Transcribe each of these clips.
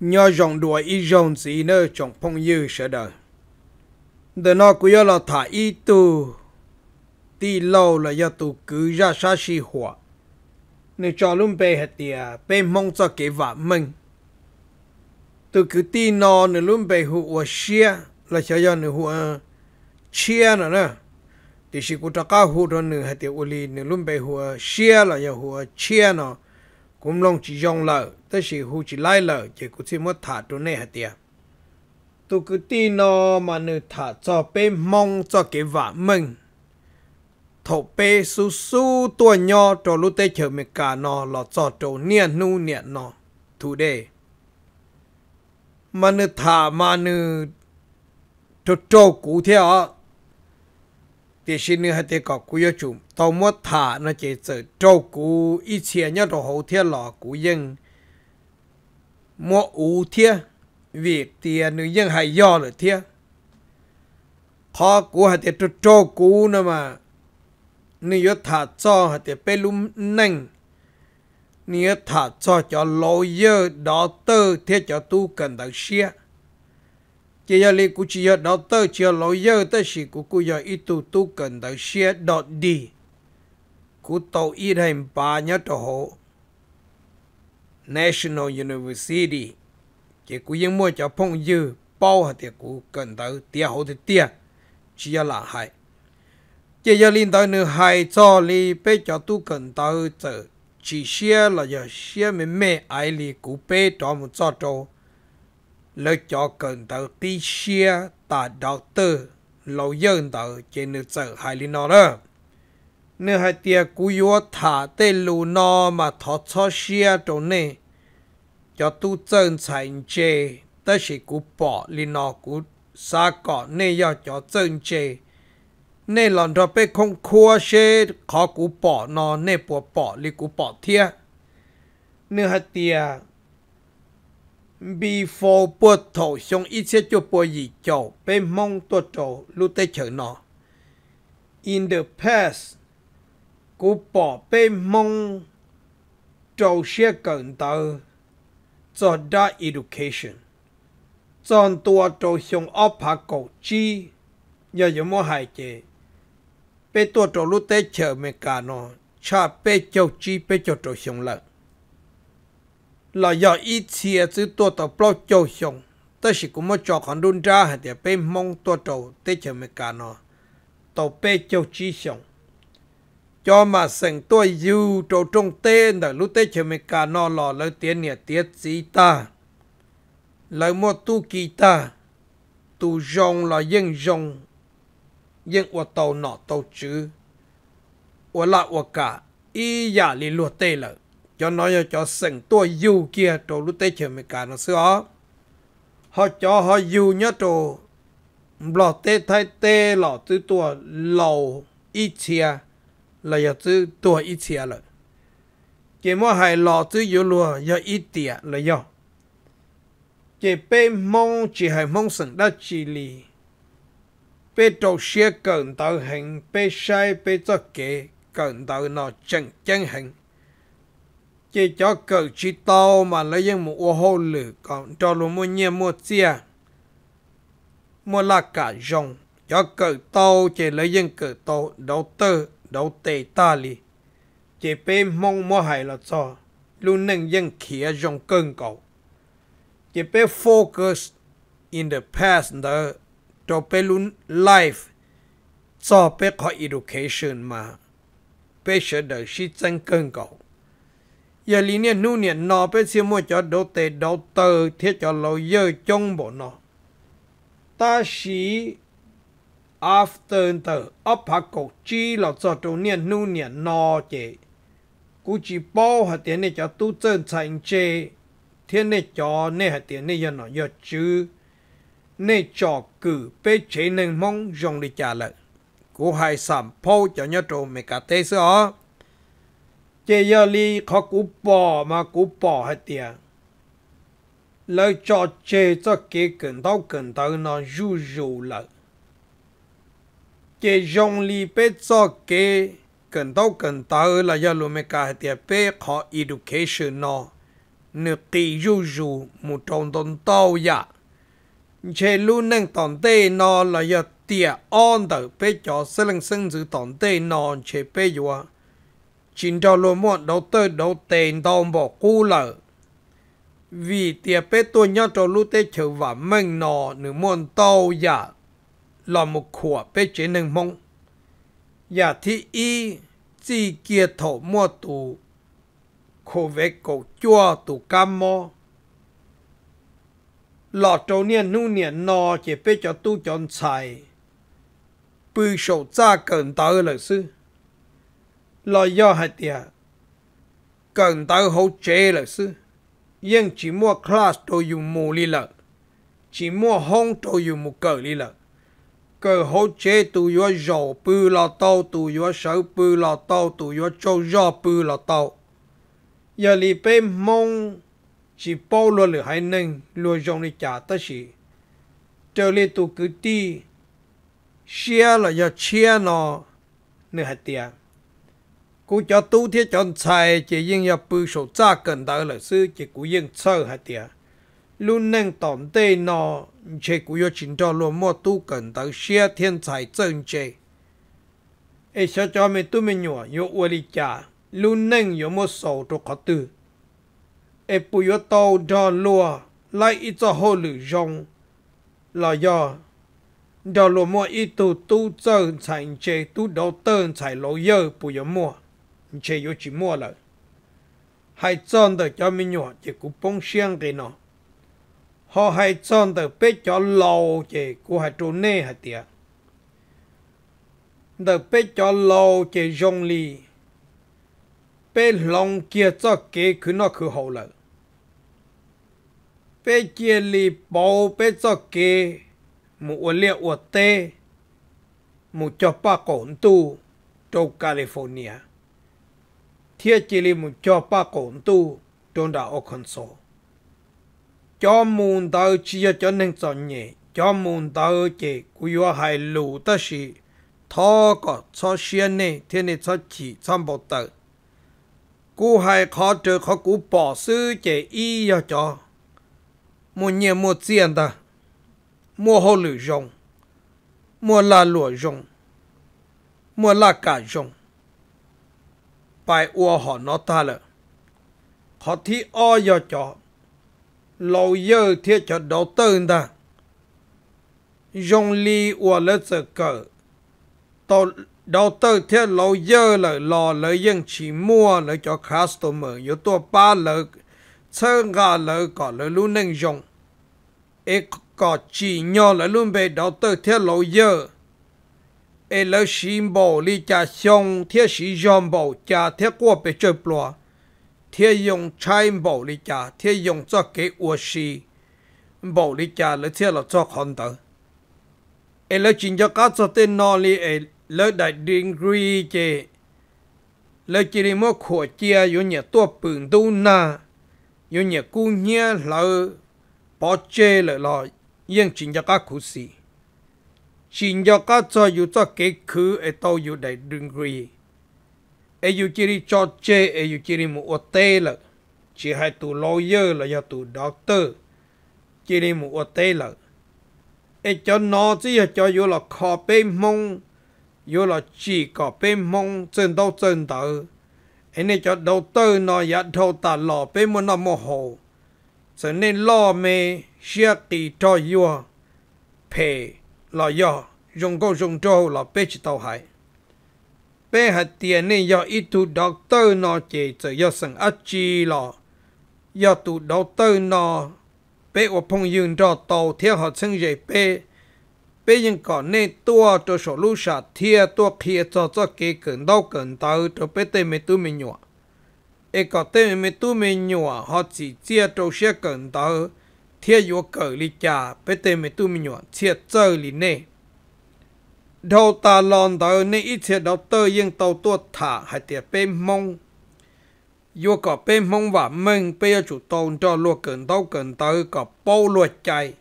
nhờ dòng đuổi y dòng gì nữa chồng phong dư sợ đời để nó cứ yêu là thả y tu tì lâu là do tu cứ ra sa si hỏa nên cho luôn bê hết tiệt bê mong cho kế vạ mình tu cứ tì nó nên luôn bê hụ ở xia là cho do nên hụ ờ, chia nữa nè thì chỉ có trắc hụ đó nữa hết tiệt uli nên luôn bê hụ ờ, xia là do hụ ờ, chia nó cũng lòng chỉ dòng lợ tới sự hù chỉ lai lợ chỉ có thêm một thả chỗ này hả tiệt tôi cứ tin nó mà nữ thả cho bé mong cho cái vả mình thổ bé su su tua nho cho lúc tê chờ mình cả nó lọ cho trâu niên nu niên nó thủ đề mà nữ thả mà nữ cho cho cụ theo thì xin nữa thì có cú yếu chủng tàu mua thả nó chỉ sợ châu cú ít chia nhớ đồ hậu thiên lọ cú dân mua ủ thiên việc tiền nữ dân hay do rồi thiên khó cú hay thì châu cú nữa mà nữ yếu thả cho hay thì bê lùm nành nữ thả cho cho lâu dơ đó tơ thế cho tu cần đặc xia chỉ giờ li cú chỉ giờ đó tới chỉ giờ lối giờ tới chỉ cú cú giờ ít tu tu cần tới xe đọt đi cú tàu ít hành ba nhớ tổ hộ National University chỉ cú yên mua cho phong dư bao hạt tiền cú cần tới tiền hộ thì tiền chỉ giờ là hai chỉ giờ linh tới nữa hai cho li bé cho tu cần tới chỉ xe là giờ xe mẹ mẹ ai li cú bé cho một cho trâu lỡ cho cần tàu tí xia tà đạo tử lâu dân tàu trên nước sở hai lý nó đó nếu hai tia cú yếu thả tê lù nó mà thọ cho xe chỗ này cho tu chân thành chê tất chỉ cú bỏ lý nọ cú xa cỏ nê do cho chân chê nê lòng cho bê không khua xe, khó cú bỏ nọ nê bỏ bỏ lý cú bỏ thiê nếu hai tia before 波头上一切就波一脚被蒙多走路得成了。In the past，古波被蒙做些更多做大 education，做多做上阿帕国际，也有么害的，被多走路得成没干咯，差被就只被就做上了。là do ít chia chứ tổ tàu bao châu xong tôi chỉ cũng mới cho con đun ra hay để bé mong tổ tàu tới chờ mẹ cả nó tàu bé châu chi xong cho mà sành tôi yêu trâu trong tên là lúc tới chờ mẹ cả nó lò lời tiền nhà tiết gì ta lời mua tu kỳ ta tu rong là dân rong dân của tàu nọ tàu chứ của lại của cả ý giả lý luật tê lợi cho nó cho sẵn tua dù kia trò lúc tế chờ mấy cả nó xưa họ cho họ dù nhớ trò lọ tế thay tế lọ tư tua lầu ít chia là giờ tư tua ít chia rồi chỉ mua hai lọ tư dù lùa giờ ít tia là giờ chỉ bê mong chỉ hai mong sẵn đã chỉ lì bê trò xe cẩn tạo hình bê sai bê cho kế cẩn tạo nó chẳng chẳng hình chỉ cho cỡ chỉ tàu mà lấy những một ô hô lử còn cho luôn mua nhẹ mua chia mua là cả rồng cho cỡ tàu chỉ lấy những cỡ tàu đầu tư đầu tệ ta li chỉ bê mong mua hại là cho luôn nâng những kia rồng cơn cầu chỉ bê focus in the past đó cho bê luôn life cho bê có education mà bê sẽ đợi sĩ chân cơn cầu giờ lý niệm nu niệm nọ bây giờ mua cho đầu tệ đầu tờ thiết cho lâu giờ trong bộ nọ ta sĩ after the ấp hạ cổ chi là cho đầu niệm nu niệm nọ chế cú chỉ bao hạt tiền này cho tu chân thành chế thiết này cho này hạt tiền này giờ nọ giờ chứ này cho cử bê chế nên mong dùng đi trả lại cú hai sắm phô cho nhau trộm mấy cả tê sữa chế giờ li khó cú bỏ mà cú bỏ hết tiền lời cho chế cho kế cần tao cần tao nó rủ rủ lợi chế dòng li bê cho kế cần tao cần tao là giờ luôn mấy cái tiền bê khó education nó nửa tỷ rủ rủ một trong tuần tao ya chế luôn nâng tuần tê nó là giờ tiền on tờ bê cho sinh sinh giữ tuần tê nó chế bây giờ chín cho lô mọn đầu tư đầu tiền đầu bỏ cú lợ vì tiệp bế tôi nhớ cho lúc tế chữ và mình nọ nữ môn tàu giả là một khủa bế chế nâng mong giả thị y chỉ kia thổ mua tù khổ về cổ chua tù cam mò lọ trâu niên nu niên nọ chỉ bế cho tu chọn xài bư sổ ra cần tớ lợi sư lo do hạt tia cần tao hỗ trợ là sư nhưng chỉ mua class đồ dùng mù li lợ chỉ mua hông đồ dùng mù cờ li lợ cờ hỗ trợ tụ yo dầu bư lo tàu tụ yo sáu bư lo tàu tụ yo châu do bư lo tàu giờ li bê mong chỉ bao lo lửa hai nâng lo dòng đi trả tất sĩ trở li tụ cứ ti xia là giờ chia nó nửa hạt tiền cô cho tu thiết chọn xài chỉ riêng nhập bự số cha cần tới là sư chỉ cú riêng sơ hạt tiệt luôn nâng tổng tê nó chỉ cú yêu chính cho luôn mua tu cần tới xe thiên tài chân chế ấy sao cho mình tu mình nhỏ yêu uy lý cha luôn nâng yêu mua sầu cho khó tư ấy bù yêu tàu cho lúa lại ít cho hồ lử rong là do đó là mua ít tu tu chân thành chế tu đầu tư thành lối yêu bù yêu mua chế yếu chỉ mua lại hay chọn được cho mình nhỏ chỉ cũng bông xiang cái nó họ hay chọn được bé cho lâu chỉ cũng hay trốn này hay tiệt được bé cho lâu chỉ dùng li bé lòng kia cho kế cứ nó cứ hậu lại bé kia li bảo bé cho kế một liệu một tê một cho bà cổn tu trong California thiết chỉ li một cho ba cổn tu trong đã ở con số cho muốn tao chỉ cho nên chọn nhẹ cho muốn tao chỉ cứ hay lù ta sĩ thọ có cho xuyên này thiên này cho chỉ trăm bộ tờ cú hay khó trở khó cú bỏ sư chỉ y ya cho một nhẹ một tiền ta mua hồ lử dùng, mua là lụa dùng, mua là cả dùng bài ua họ nó ta lợ họ thi o yo cho lâu giờ thiết cho đầu tư ta dùng li ua lỡ sợ cờ đầu tư thiết lâu giờ lỡ lò lỡ dân chỉ mua lỡ cho customer yếu tố ba lỡ chơi gà lỡ có lỡ luôn nên dùng ít có chỉ nhỏ lỡ luôn về đầu tư thiết lâu giờ ai lỡ xin bầu li cha xong thiết sĩ dòm bầu cha thiết qua bề chơi bùa thiết dùng chai bầu li cha thiết dùng cho kế ua sĩ bầu li cha lỡ thiết là cho con tờ ai lỡ chính cho cá cho tên nó li e ai lỡ đại điện gri chê lỡ chỉ đi mua khổ chia yếu nhẹ tua bừng tu na yếu nhẹ cu nhẹ lỡ bỏ chê lỡ lọ yên chính cho cá khu sĩ xin cho các cho dù cho kế khứ ở tàu dù đại đường ghi ở dù chỉ đi cho chê ở dù chỉ đi một ô tê là chỉ hai tụ lawyer là do tụ doctor chỉ đi một ô tê là ở cho nó chỉ là cho dù là khó bê mông dù là chỉ có bê mông chân đâu chân tử ở này cho doctor nó giá thâu ta lò bê mông nó mô hồ cho nên lo mê xia kỳ cho dù phê là do dùng câu dùng trâu là bê chỉ tàu hải bê hạt tiền nên do ít thu đọc tơ nó chỉ chỉ do sẵn ách chi là do tụ đọc tơ nó bê ở phong dương cho tàu theo họ xưng dạy bê bê nhưng còn nên tua cho sổ lưu sả thia tua kia cho cho kê cẩn đau cẩn tàu cho bê tê mê tu mê nhọ ê có tê mê tu mê nhọ họ chỉ chia cho xe cẩn tàu thiệt yếu cỡ lì chả bê tê mê tu mì nhuận thiệt chơi lì nè. đầu ta lòn tờ nè ít thiệt đầu tơ yên tàu tua thả hay tiệt bê mông yếu cỡ bê mông và mình bê chủ tông cho lùa cần tàu cần tờ cỡ bao lùa chạy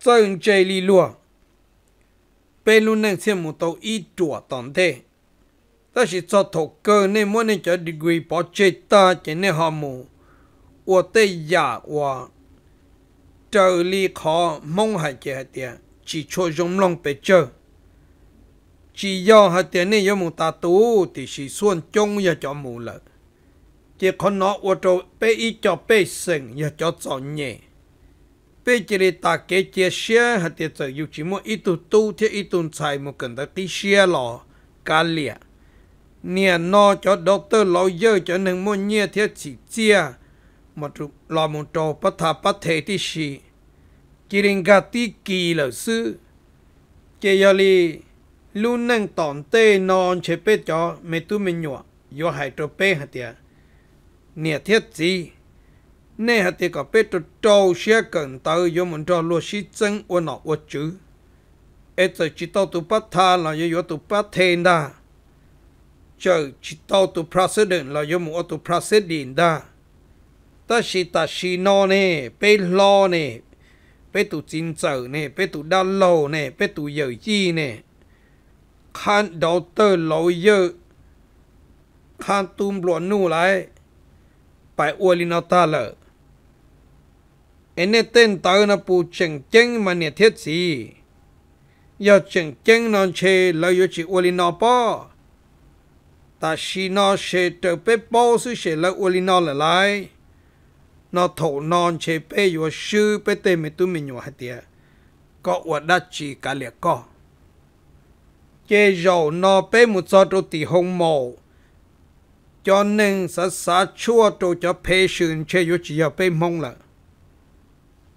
chơi chơi lì lùa bê luôn nâng xem một tàu ít chùa tòn thế ta chỉ cho thổ cơ nên muốn nên cho degree bỏ chê ta chỉ nên họ mù ủa tê giả dạ ủa trâu li khó mong hạt chế hạt tiền chỉ cho dùng lòng bề chờ chỉ do hạt tiền này do một ta tú thì chỉ xuân chung giờ cho mù lợ chỉ còn nó ô trâu bê y cho bê sinh giờ cho cho nhẹ bê chỉ để ta kế chế xe hạt tiền giờ yêu chỉ một ít tu tu thế ít tu xài một cần ta tí xe lò cá lìa nè nó cho doctor lawyer cho nên mua nhẹ thế chỉ chia mà chú lo một trò bất thà bất thể tí xì chỉ đến gà tí kỳ lỡ sư kể giờ li luôn nâng tòn tê non chế bê cho mẹ tu mình nhỏ yo hai trò bê hạt tiệt. nè thiết gì nè hạt tiệt có bê trò trâu xe cần tàu yo một trò lùa xí chân ô nọ ô chữ ế tờ chỉ tao tu bất thà là yo yo tu bất thê đà chờ chỉ tao tu president là yo một tu president đà แต่ชิตาชิโนเน่เปโอเน่เปตุจินเจอเน่เปตุดัลโลเน่เปตุเยอจีเน่คันดอเตอร์ลอยเยอคันตุมบลวนู่ไรไปอวลินอตาเลเอเนเต้นเตอร์นะปูเชงเจงมันเนี่ยเทียสียาเชงเจงนอนเชเลยอยู่จิอวลินอปอตาชินอเชเจอเปโปสุเชเลยอวลินอละไร nó thổ non chế bê yo sư bê tê mê tu mê nhỏ hạt tìa có ua đá chỉ cả lẻ có chế dầu nó bê một giọt đô tì hông màu cho nên sa sa chua đô cho bê sườn chế yo chỉ yo bê mông lợ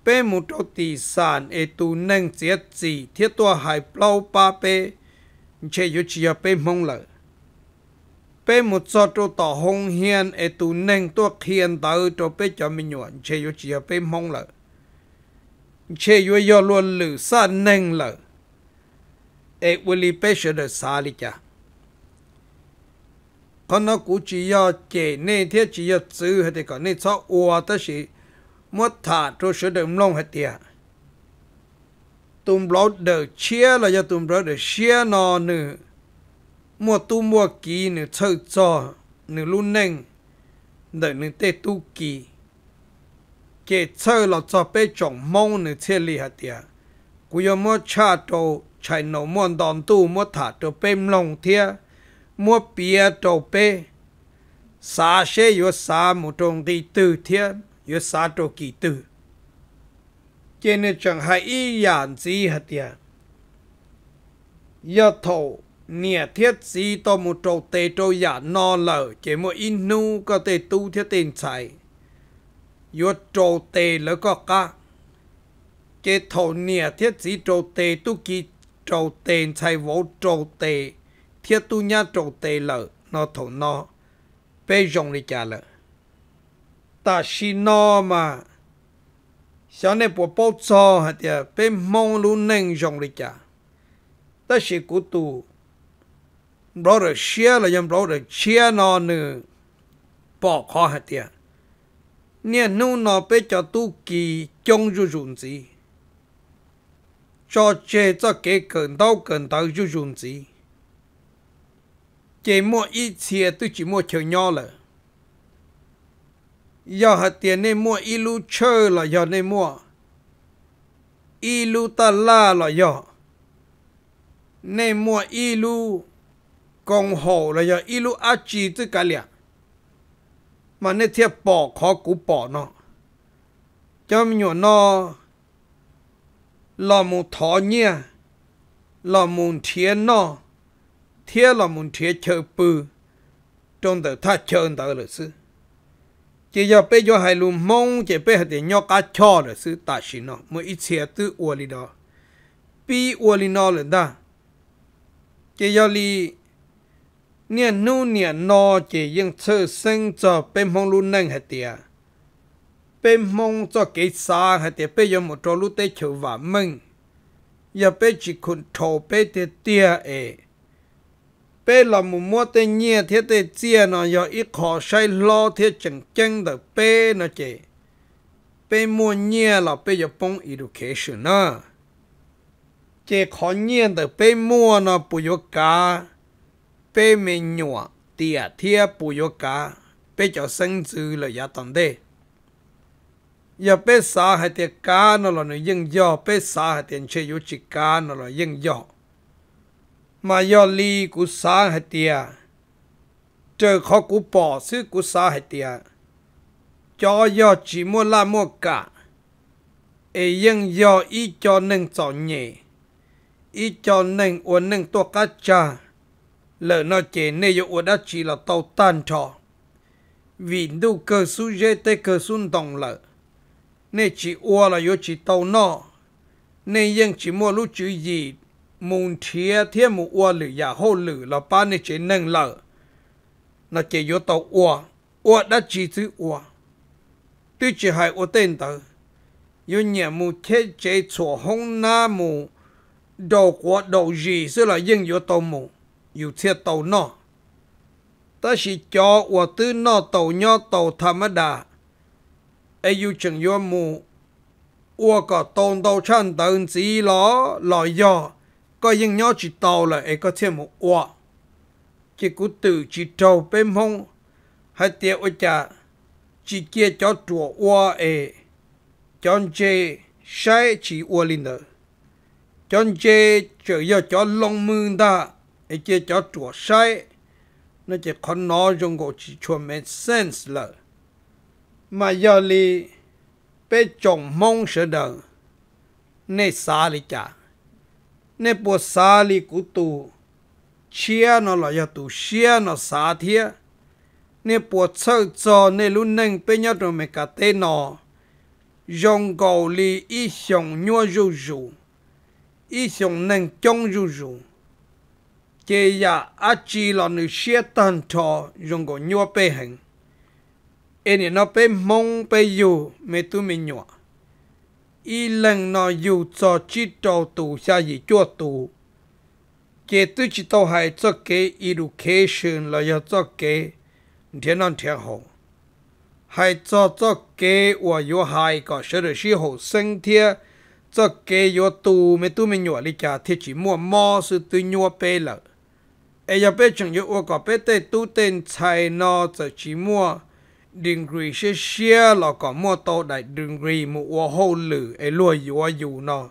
bê một đô tì sàn ê tu nâng chế gì thiết tua hải plau ba bê chế yo chỉ yo bê mông lợ bé một cho cho tỏ hồng hiền ai e tu neng tu hiền đạo cho bé cho mình nhuận che yo chỉ bé mong lợ che yo yo luôn lử sa neng lợ e willy bé sẽ được sa li cha con nó cũng chỉ yo che nè thế chỉ yo chữ hết cái nè cho ua ta sĩ mất thả cho sẽ được long hết tiệt tụm lão được chia là cho tụm lão được chia nó nữa มัวตู้มัวกีหนึ่งเชิดจอหนึ่งลุ่นหนึ่งเดินหนึ่งเตตู้กีเกเชิดเราจะไปจงมองหนึ่งเชลีหัดเดียกูยมัวชาโตใช้หนมัวดอนตู้มัวถาโตเป็มลงเทียมัวเปียโตเป้สาเชยสามุตรงตีตือเทียยสาโตกีตือเจนจังหายอีหยานสีหัดเดียยอดทอ nghĩa thiết gì to một trâu tê trâu giả no lở chế một in nu có tê tu thiết tiền chạy yo trâu tê lỡ có cả chế thổ nghĩa thiết gì trâu tê tu kỳ trâu tê chạy vô trâu tê thiết tu nhá trâu tê lỡ nó thổ nó bê rộng đi trả lỡ ta xì no mà xong nay bộ bố cho hả tìa bê mong lũ nâng rộng đi trả ta xì cú tu bro được là nhầm bro được chia nó nữ bỏ khó hạt tiền nè nô nó bé cho tu kỳ trông ru rụn gì cho chê cho kế cần đau cần đau ru rụn gì chế mua ít chia tôi chỉ mua chờ nho là giờ hạt tiền nên mua ít lu chơi là giờ nên mua ít lu ta la là giờ nên mua ít lu công hồ là giờ ilu a chi tư cả liệt mà nên thiết bỏ khó cú bỏ nó cho mình nhỏ nó là một thọ nhia là một thiên nó thiết là một thiên chờ bự trong đời ta chờ tờ là sư chỉ giờ bây giờ hai luôn mong chỉ bây giờ thì nhau cá cho là sư ta xin nó mới ít xe tư uo li đó bi uo li nó là ta chỉ giờ li 年努年老只用出生做被蒙路能下的，被蒙做给啥下的，被用木着路得求瓦门，也被只困头被的爹哎，被老母母的年天的姐呢，要一考晒老天正正的被那只，被莫年了被要帮 education 呢，这考年的被莫呢不要干。bé mình nhỏ tia thia bù yo cá bé cho sinh dư là ya tận đê ya bé sa hay tia cá nó là nó yên yo bé sa hay tiền chơi cá nó là yên yo mà yo li cú sa hay tia trời khó cú bỏ xứ cú sa hay tia cho yo chỉ mua la mua cả e ai nhưng yo ý cho nên cho nhẹ ý cho nên uốn nên tua cá cha lỡ nó chế nê yo ua đã chỉ là tàu tan trò vì đu cơ su dê tê cơ sun tổng lỡ nê chỉ ua là yo chỉ tàu nọ nê yên chỉ mua lúc chữ gì mùng thía thiết mù ua lử giả hô lử là ba nê chế nâng lỡ nó chế yo tàu ua ua đã chỉ thứ ua tuy chỉ hai ua tên tờ yo nhẹ mù thế chế chỗ hông na mù đầu của đầu gì sẽ là yên yo tàu mù อยู่เทียเต่านอแต่สิจอว่าตื้อนอเต่าย่อเต่าธรรมดาไออยู่จังยัวมูอัวก็ตรงเต่าชั้นเตินสีหลอหลอยอก็ยังย่อจิตเต่าเลยไอก็เทียมอัวจิกุตือจิตเต่าเป็นห้องให้เตียวจ่าจิเกียจอตัวอัวเอจอนเจใช้จีอัวลินเดอจอนเจเจอยอจอนลงมือได้ ấy chỉ cho chùa nó chỉ còn nói trong cổ chỉ chùa make sense là mà giờ li bé mong sợ đời nè xa cha nè bộ xa li tu chia nó là giờ tu chia nó xa thiệt bộ sợ cho nè luôn nâng bé nhớ rồi mẹ cả tên nó dòng cầu li ít dòng nhua rù rù ít dòng nâng chong rù rù chế ya a chi lo nu xie tan cho dùng go nhua pe hình en nó pe mong pe yu me tu mi nhua y lần nó yu cho chi trâu tu xa gì chua tu chế tu chỉ tàu hay cho kế education là ya cho kế thiên an thiên hồ hay cho cho kế và yu hay có sự được sĩ hồ sinh thiên cho kế yu tu me tu mi nhua li cha thiết chỉ mua mò sự tu nhua pe lợi ai giờ bé chẳng yêu qua bé tê tu tên chạy nó giờ chỉ mua đừng gửi xe xe là có mua tàu đại đừng gửi một ô hô lử ai lùi gì ô dù nó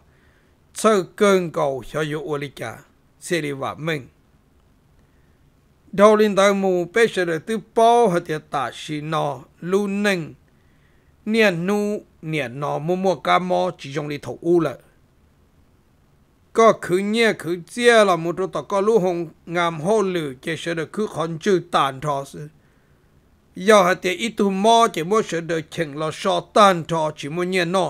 sơ cơn cầu cho yêu ô lý cả xe đi vào mình đầu linh tài mù bé sẽ được tư bao hạt tiệt tạ xì nó luôn nâng niên nu niên nó mua mua cá mò chỉ trong đi thầu u lợi ก็คือเนี่ยคือเจีาละมุตตะก็รู้หงงามโหลือเจเสดคือขอนจือตานทอสยอหาเตอิตุมอเจมัวเสดเชิงละชอตานทอชิมุเนียนอ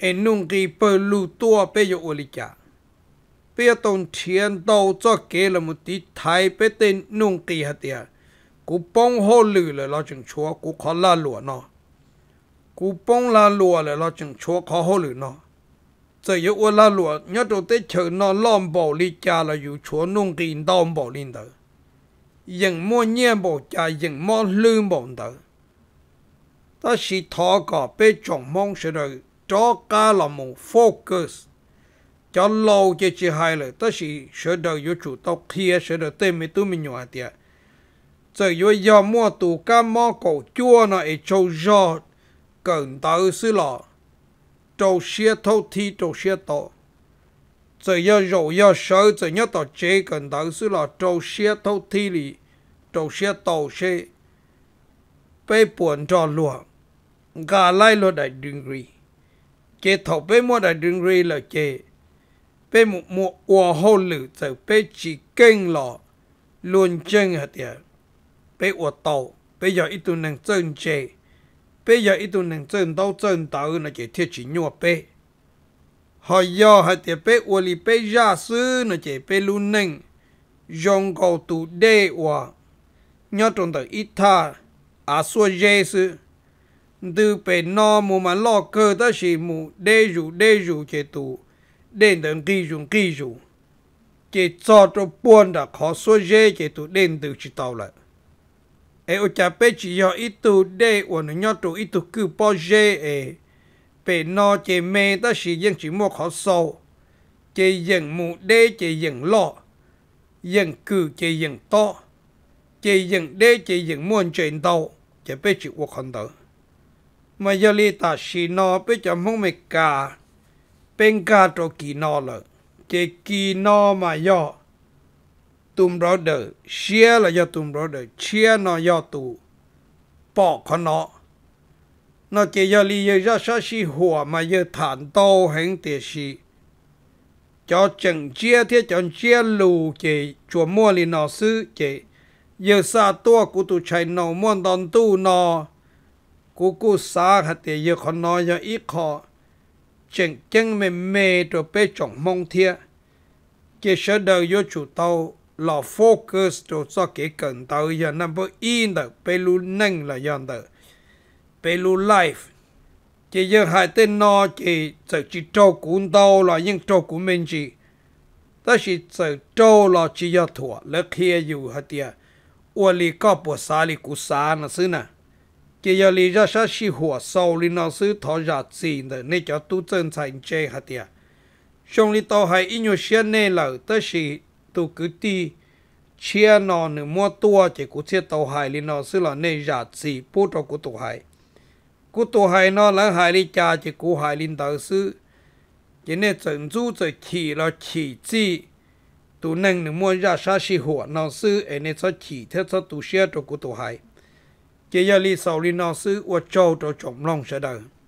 เอนุงกีเปลูตัวเปยอุลิจาเปียตงเทียนโตจะเกละมุติไทยเปเตนนุงกีหาเตียกูป้องโหลือเลยเราจึงชัวกูขอลาหลัวนอกูป้องลาหลัวเลยเราจึงชัวขอโหลือนอ这有我那罗，你都得求那浪宝里家了，有全弄给浪宝里头，人么年宝家，人么乱宝头，但是他个被状况是了，找家了么 focus，叫老这些害了，但是学到有主到天学到对没都没鸟的，这有要么都干么搞做那一招绕，更到是了。trâu xia thâu thi trâu xia tổ giờ giờ rổ giờ sớ giờ nhớ tổ chế gần đó sư là trâu xia thâu thi lì trâu xia tổ xê bê buồn cho lùa gà lại lô đại đường rì chế thổ bê mua đại đường rì là chế bê một mùa ua hô lử giờ bê chỉ kênh lọ luôn chân hạt tiệt bê ua tổ bây giờ ít tu năng chân chế bây giờ ít tụ nền chân đâu chân tàu nó chỉ thiết chỉ nhau bé họ giờ họ tiếp bé uo li bé ra sư nó chỉ bé luôn nền dùng cầu tụ đê uo nhớ trong tàu ít tha à xua dê sư từ bé nó mù mà lo cơ đó chỉ mù đê rủ đê rủ chỉ tụ đến tận kỳ rủ kỳ rủ chỉ cho cho buồn đã khó xua dê chỉ tụ đến từ chỉ tàu lại e o cha pe chỉ yo itu de wo no nyo tu itu ku po je e pe no che me ta shi yang chỉ mo khó so che yang mu de che yang lo yang ku che yang to che yang de che yang muôn chuyện đâu che pe chỉ wo khon đâu mà giờ li ta shi no pe cho mong me ka pen ka to ki no lo che ki no mà yo tùm đó đỡ chia là do tùm đó đỡ chia nó do tù bỏ khó nó nó chỉ do lý do ra sao si hùa mà giờ thản tô hẹn tiền si cho chẳng chia thế chọn chia lù chỉ chùa mua lì nó sư chỉ giờ xa tua cụ tụ chạy nó muôn đòn tu nó cụ cụ xa hạt tiền giờ khó nó giờ ít khó chẳng chẳng mềm mê rồi bê chọn mong thiết chỉ sơ đời vô chủ tàu lo focus cho cho cái cần tới giờ nằm bơ in được bê lu nâng là giờ được bê lu life chỉ giờ hai tên nó chỉ sợ chỉ trâu cũng đâu là những trâu cũng mình chỉ ta chỉ sợ trâu là chỉ giờ thua lỡ kia dù hạt tiệt ua li có bộ xa li cú xa nó xứ nè chỉ giờ li ra sao si hùa sâu li nó xứ thọ ra gì nữa nên cho tu chân thành chê hạt tiệt Xong li tàu hay Indonesia nè là ta chỉ tu cứ ti chia nó nửa mua tua chỉ cú chia tàu hải li nó sư là nên giả gì bố cho cú tàu hải cú tàu hải nó là hải li cha chỉ cú hải li tàu sư chỉ nên chỉnh chu chỉ chỉ là chỉ chi tu nâng nửa mua giả sa si hủa nó sư ấy nên cho chỉ thế cho tu chia cho cú tàu hải chỉ giờ li sau li nó sư uo châu cho chồng long sẽ đời